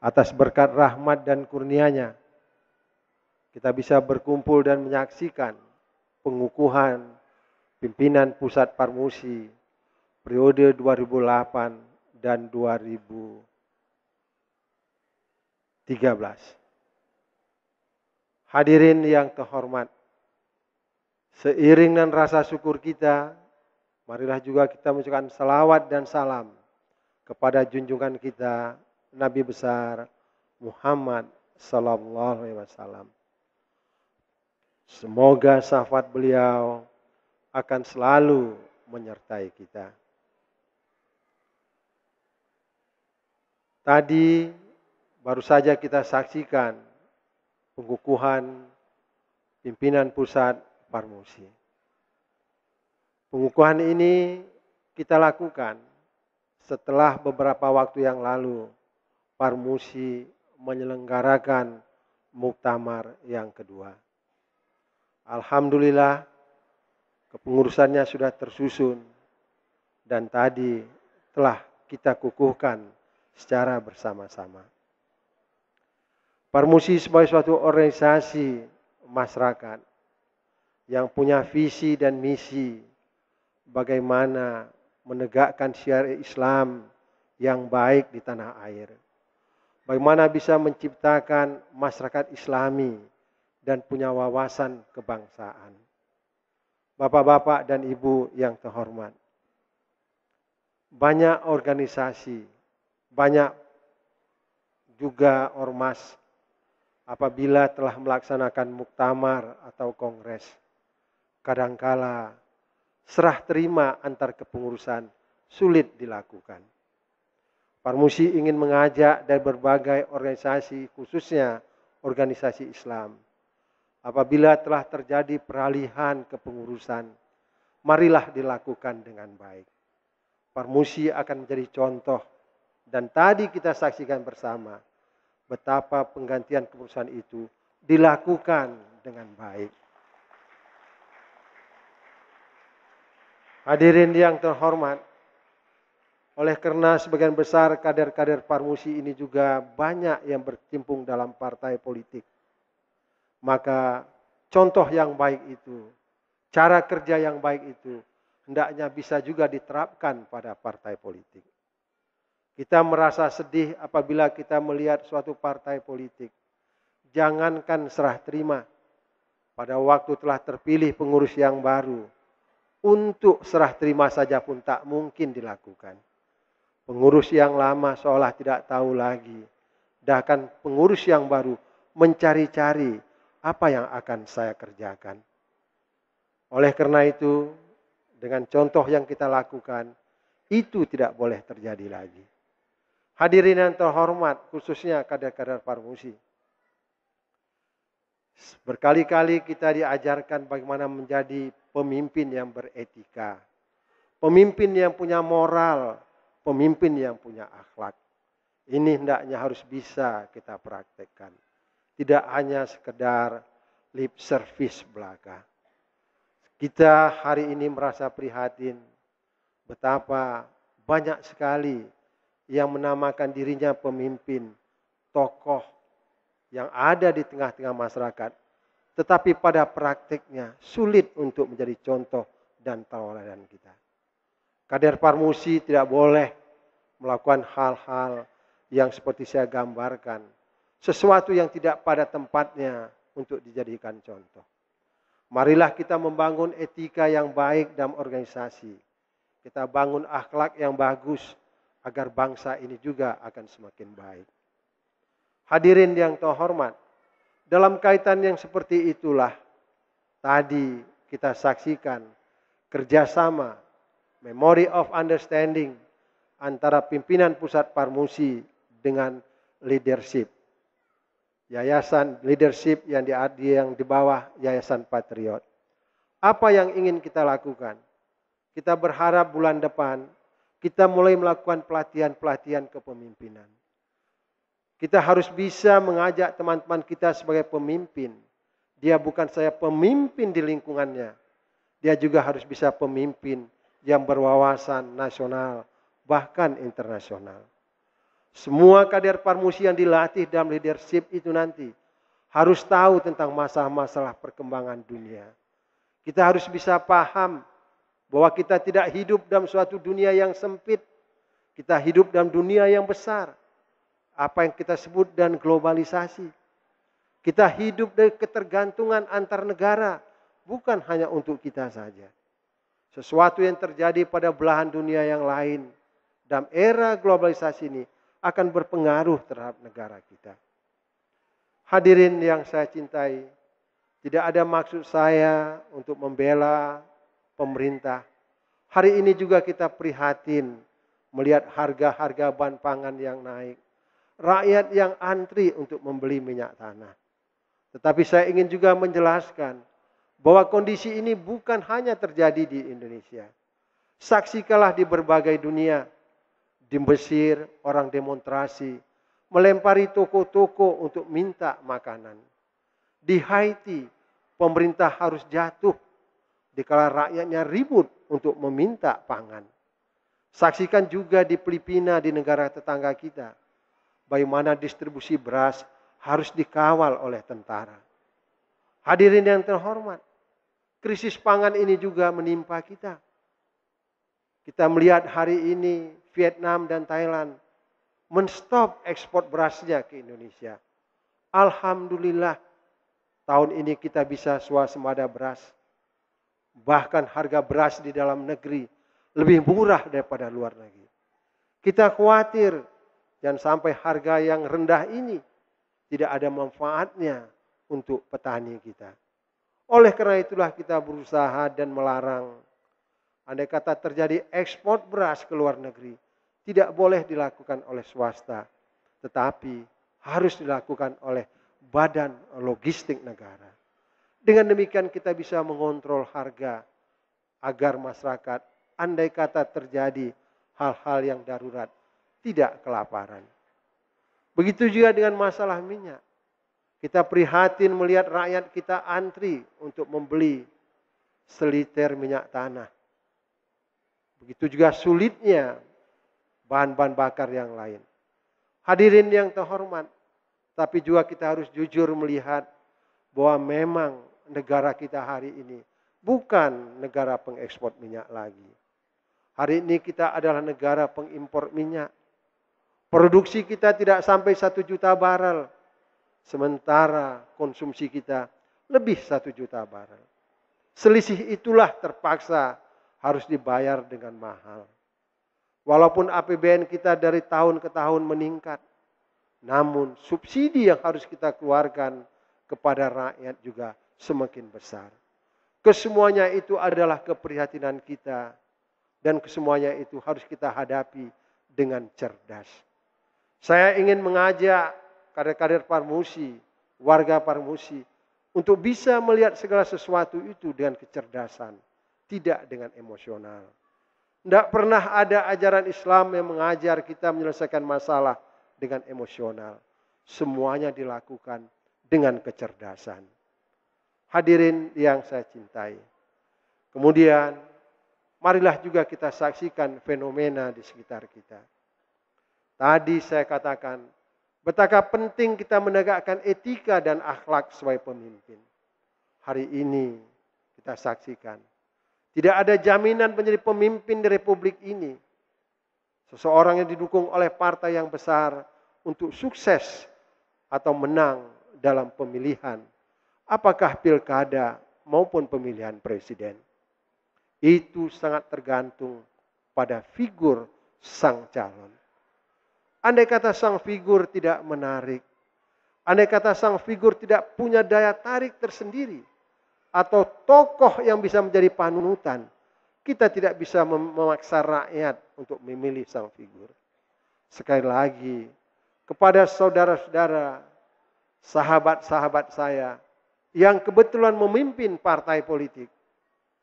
atas berkat rahmat dan kurnianya kita bisa berkumpul dan menyaksikan pengukuhan pimpinan pusat parmusi periode 2008 dan 2013. Hadirin yang terhormat, seiring dan rasa syukur kita, marilah juga kita mengucapkan selawat dan salam kepada junjungan kita Nabi besar Muhammad Sallallahu Alaihi Wasallam. Semoga syafaat beliau akan selalu menyertai kita. Tadi baru saja kita saksikan pengukuhan pimpinan pusat farmasi. Pengukuhan ini kita lakukan setelah beberapa waktu yang lalu Parmusi menyelenggarakan muktamar yang kedua. Alhamdulillah kepengurusannya sudah tersusun dan tadi telah kita kukuhkan secara bersama-sama. Parmusi sebagai suatu organisasi masyarakat yang punya visi dan misi bagaimana menegakkan syariat Islam yang baik di tanah air. Bagaimana bisa menciptakan masyarakat islami dan punya wawasan kebangsaan. Bapak-bapak dan ibu yang terhormat. Banyak organisasi, banyak juga ormas apabila telah melaksanakan muktamar atau kongres. Kadangkala serah terima antar kepengurusan sulit dilakukan. Parmusi ingin mengajak dari berbagai organisasi, khususnya organisasi Islam. Apabila telah terjadi peralihan kepengurusan, marilah dilakukan dengan baik. Parmusi akan menjadi contoh dan tadi kita saksikan bersama betapa penggantian kepengurusan itu dilakukan dengan baik. Hadirin yang terhormat, oleh karena sebagian besar kader-kader Parmusi ini juga banyak yang bertimpung dalam partai politik. Maka contoh yang baik itu, cara kerja yang baik itu, hendaknya bisa juga diterapkan pada partai politik. Kita merasa sedih apabila kita melihat suatu partai politik. Jangankan serah terima, pada waktu telah terpilih pengurus yang baru, untuk serah terima saja pun tak mungkin dilakukan. Pengurus yang lama seolah tidak tahu lagi. Bahkan pengurus yang baru mencari-cari apa yang akan saya kerjakan. Oleh karena itu, dengan contoh yang kita lakukan, itu tidak boleh terjadi lagi. Hadirin yang terhormat, khususnya kader-kader farmusi. Berkali-kali kita diajarkan bagaimana menjadi pemimpin yang beretika. Pemimpin yang punya moral, pemimpin yang punya akhlak. Ini hendaknya harus bisa kita praktekkan. Tidak hanya sekedar lip service belaka. Kita hari ini merasa prihatin betapa banyak sekali yang menamakan dirinya pemimpin, tokoh yang ada di tengah-tengah masyarakat. Tetapi pada praktiknya sulit untuk menjadi contoh dan tauladan kita. Kader Parmusi tidak boleh melakukan hal-hal yang seperti saya gambarkan. Sesuatu yang tidak pada tempatnya untuk dijadikan contoh. Marilah kita membangun etika yang baik dalam organisasi. Kita bangun akhlak yang bagus agar bangsa ini juga akan semakin baik. Hadirin yang terhormat, dalam kaitan yang seperti itulah tadi kita saksikan kerjasama Memory of understanding antara pimpinan pusat parmusi dengan leadership. Yayasan leadership yang di, yang di bawah Yayasan Patriot. Apa yang ingin kita lakukan? Kita berharap bulan depan kita mulai melakukan pelatihan-pelatihan kepemimpinan. Kita harus bisa mengajak teman-teman kita sebagai pemimpin. Dia bukan saya pemimpin di lingkungannya. Dia juga harus bisa pemimpin yang berwawasan nasional, bahkan internasional. Semua kader parmusi yang dilatih dalam leadership itu nanti harus tahu tentang masalah-masalah perkembangan dunia. Kita harus bisa paham bahwa kita tidak hidup dalam suatu dunia yang sempit. Kita hidup dalam dunia yang besar. Apa yang kita sebut dan globalisasi. Kita hidup dari ketergantungan antar negara. Bukan hanya untuk kita saja. Sesuatu yang terjadi pada belahan dunia yang lain dalam era globalisasi ini akan berpengaruh terhadap negara kita. Hadirin yang saya cintai, tidak ada maksud saya untuk membela pemerintah. Hari ini juga kita prihatin melihat harga-harga bahan pangan yang naik. Rakyat yang antri untuk membeli minyak tanah. Tetapi saya ingin juga menjelaskan bahwa kondisi ini bukan hanya terjadi di Indonesia. Saksikalah di berbagai dunia. Di Mesir, orang demonstrasi melempari toko-toko untuk minta makanan. Di Haiti, pemerintah harus jatuh dikala rakyatnya ribut untuk meminta pangan. Saksikan juga di Filipina, di negara tetangga kita, bagaimana distribusi beras harus dikawal oleh tentara. Hadirin yang terhormat, krisis pangan ini juga menimpa kita. Kita melihat hari ini Vietnam dan Thailand menstop ekspor berasnya ke Indonesia. Alhamdulillah tahun ini kita bisa swasembada beras. Bahkan harga beras di dalam negeri lebih murah daripada luar negeri. Kita khawatir jangan sampai harga yang rendah ini tidak ada manfaatnya untuk petani kita. Oleh karena itulah kita berusaha dan melarang. Andai kata terjadi ekspor beras ke luar negeri, tidak boleh dilakukan oleh swasta, tetapi harus dilakukan oleh badan logistik negara. Dengan demikian kita bisa mengontrol harga agar masyarakat andai kata terjadi hal-hal yang darurat tidak kelaparan. Begitu juga dengan masalah minyak. Kita prihatin melihat rakyat kita antri untuk membeli seliter minyak tanah. Begitu juga sulitnya bahan-bahan bakar yang lain. Hadirin yang terhormat, tapi juga kita harus jujur melihat bahwa memang negara kita hari ini bukan negara pengekspor minyak lagi. Hari ini kita adalah negara pengimpor minyak. Produksi kita tidak sampai satu juta barel Sementara konsumsi kita lebih satu juta barel. Selisih itulah terpaksa harus dibayar dengan mahal. Walaupun APBN kita dari tahun ke tahun meningkat, namun subsidi yang harus kita keluarkan kepada rakyat juga semakin besar. Kesemuanya itu adalah keprihatinan kita dan kesemuanya itu harus kita hadapi dengan cerdas. Saya ingin mengajak kader-kader Parmusi, warga Parmusi, untuk bisa melihat segala sesuatu itu dengan kecerdasan, tidak dengan emosional. Tidak pernah ada ajaran Islam yang mengajar kita menyelesaikan masalah dengan emosional. Semuanya dilakukan dengan kecerdasan. Hadirin yang saya cintai. Kemudian, marilah juga kita saksikan fenomena di sekitar kita. Tadi saya katakan, Betapa penting kita menegakkan etika dan akhlak sebagai pemimpin. Hari ini kita saksikan. Tidak ada jaminan menjadi pemimpin di republik ini. Seseorang yang didukung oleh partai yang besar untuk sukses atau menang dalam pemilihan. Apakah pilkada maupun pemilihan presiden. Itu sangat tergantung pada figur sang calon. Andai kata sang figur tidak menarik, andai kata sang figur tidak punya daya tarik tersendiri, atau tokoh yang bisa menjadi panutan, kita tidak bisa memaksa rakyat untuk memilih sang figur. Sekali lagi, kepada saudara-saudara, sahabat-sahabat saya yang kebetulan memimpin partai politik,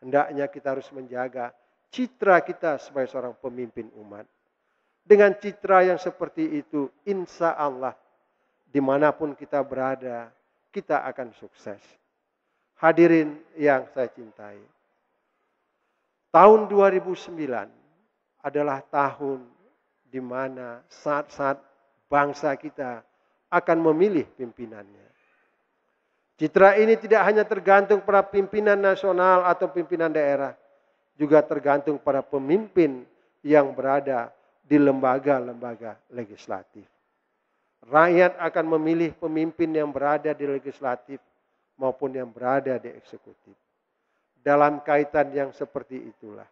hendaknya kita harus menjaga citra kita sebagai seorang pemimpin umat. Dengan citra yang seperti itu, insya Allah, dimanapun kita berada, kita akan sukses. Hadirin yang saya cintai. Tahun 2009 adalah tahun di mana saat-saat bangsa kita akan memilih pimpinannya. Citra ini tidak hanya tergantung pada pimpinan nasional atau pimpinan daerah, juga tergantung pada pemimpin yang berada di lembaga-lembaga legislatif. Rakyat akan memilih pemimpin yang berada di legislatif maupun yang berada di eksekutif. Dalam kaitan yang seperti itulah.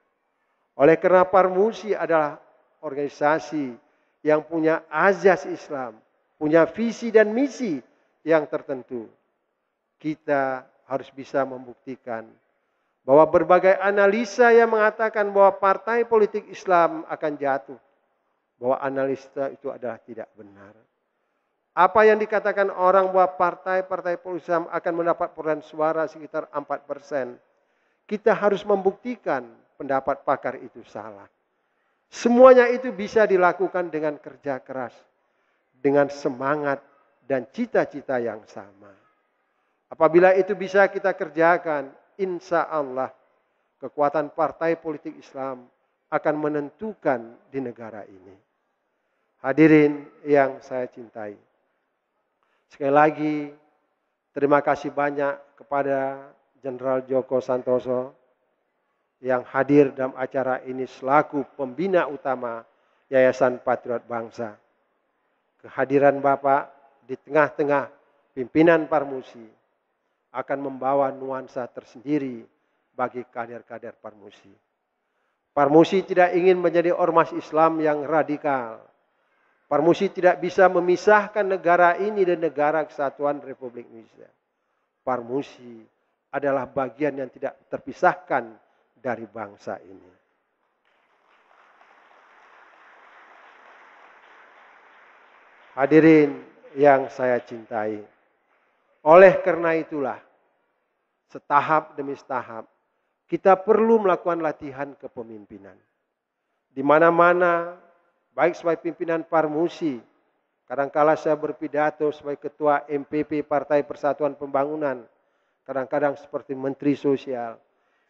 Oleh karena Parmusi adalah organisasi yang punya azas Islam, punya visi dan misi yang tertentu. Kita harus bisa membuktikan bahwa berbagai analisa yang mengatakan bahwa partai politik Islam akan jatuh bahwa analista itu adalah tidak benar. Apa yang dikatakan orang bahwa partai-partai Islam akan mendapat perolehan suara sekitar 4 persen. Kita harus membuktikan pendapat pakar itu salah. Semuanya itu bisa dilakukan dengan kerja keras, dengan semangat dan cita-cita yang sama. Apabila itu bisa kita kerjakan, insya Allah kekuatan partai politik Islam akan menentukan di negara ini. Hadirin yang saya cintai. Sekali lagi, terima kasih banyak kepada Jenderal Joko Santoso yang hadir dalam acara ini selaku pembina utama Yayasan Patriot Bangsa. Kehadiran Bapak di tengah-tengah pimpinan Parmusi akan membawa nuansa tersendiri bagi kader-kader Parmusi. Parmusi tidak ingin menjadi ormas Islam yang radikal Parmusi tidak bisa memisahkan negara ini dan negara kesatuan Republik Indonesia. Parmusi adalah bagian yang tidak terpisahkan dari bangsa ini. Hadirin yang saya cintai. Oleh karena itulah, setahap demi setahap, kita perlu melakukan latihan kepemimpinan. Di mana-mana baik sebagai pimpinan Parmusi, kadangkala saya berpidato sebagai ketua MPP Partai Persatuan Pembangunan, kadang-kadang seperti menteri sosial.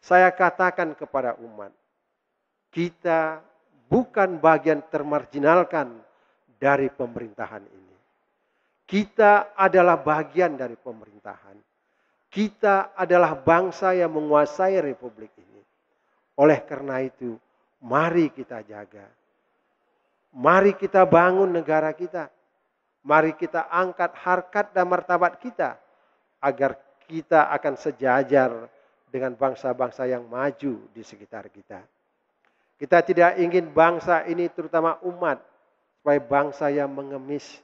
Saya katakan kepada umat, kita bukan bagian termarginalkan dari pemerintahan ini. Kita adalah bagian dari pemerintahan. Kita adalah bangsa yang menguasai republik ini. Oleh karena itu, mari kita jaga Mari kita bangun negara kita. Mari kita angkat harkat dan martabat kita agar kita akan sejajar dengan bangsa-bangsa yang maju di sekitar kita. Kita tidak ingin bangsa ini terutama umat supaya bangsa yang mengemis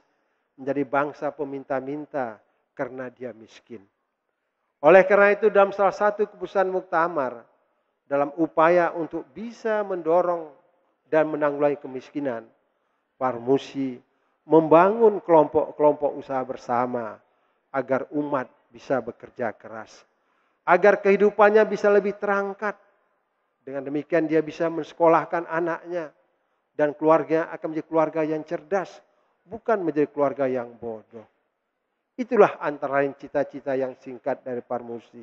menjadi bangsa peminta-minta karena dia miskin. Oleh karena itu dalam salah satu keputusan muktamar dalam upaya untuk bisa mendorong dan menanggulangi kemiskinan, farmusi, membangun kelompok-kelompok usaha bersama agar umat bisa bekerja keras, agar kehidupannya bisa lebih terangkat. Dengan demikian dia bisa mensekolahkan anaknya dan keluarga akan menjadi keluarga yang cerdas, bukan menjadi keluarga yang bodoh. Itulah antara lain cita-cita yang singkat dari Parmusi.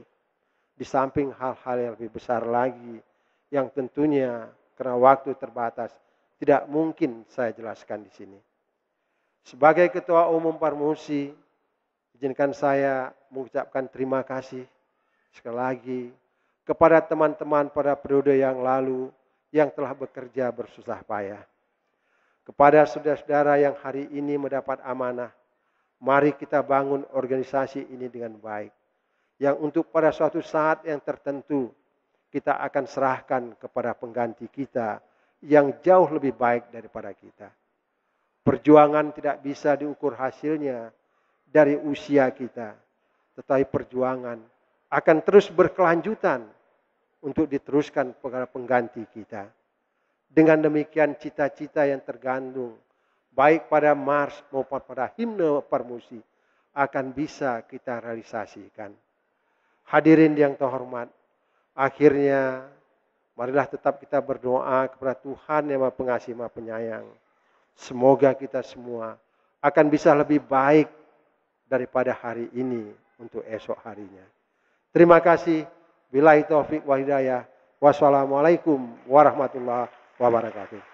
Di samping hal-hal yang lebih besar lagi, yang tentunya karena waktu terbatas. Tidak mungkin saya jelaskan di sini. Sebagai Ketua Umum Parmusi, izinkan saya mengucapkan terima kasih sekali lagi kepada teman-teman pada periode yang lalu yang telah bekerja bersusah payah. Kepada saudara-saudara yang hari ini mendapat amanah, mari kita bangun organisasi ini dengan baik. Yang untuk pada suatu saat yang tertentu kita akan serahkan kepada pengganti kita yang jauh lebih baik daripada kita. Perjuangan tidak bisa diukur hasilnya dari usia kita, tetapi perjuangan akan terus berkelanjutan untuk diteruskan kepada pengganti kita. Dengan demikian cita-cita yang tergandung baik pada Mars maupun pada himne permusi akan bisa kita realisasikan. Hadirin yang terhormat, Akhirnya, marilah tetap kita berdoa kepada Tuhan yang Maha Pengasih, Maha Penyayang. Semoga kita semua akan bisa lebih baik daripada hari ini untuk esok harinya. Terima kasih. Bila taufik wa hidayah. Wassalamualaikum warahmatullahi wabarakatuh.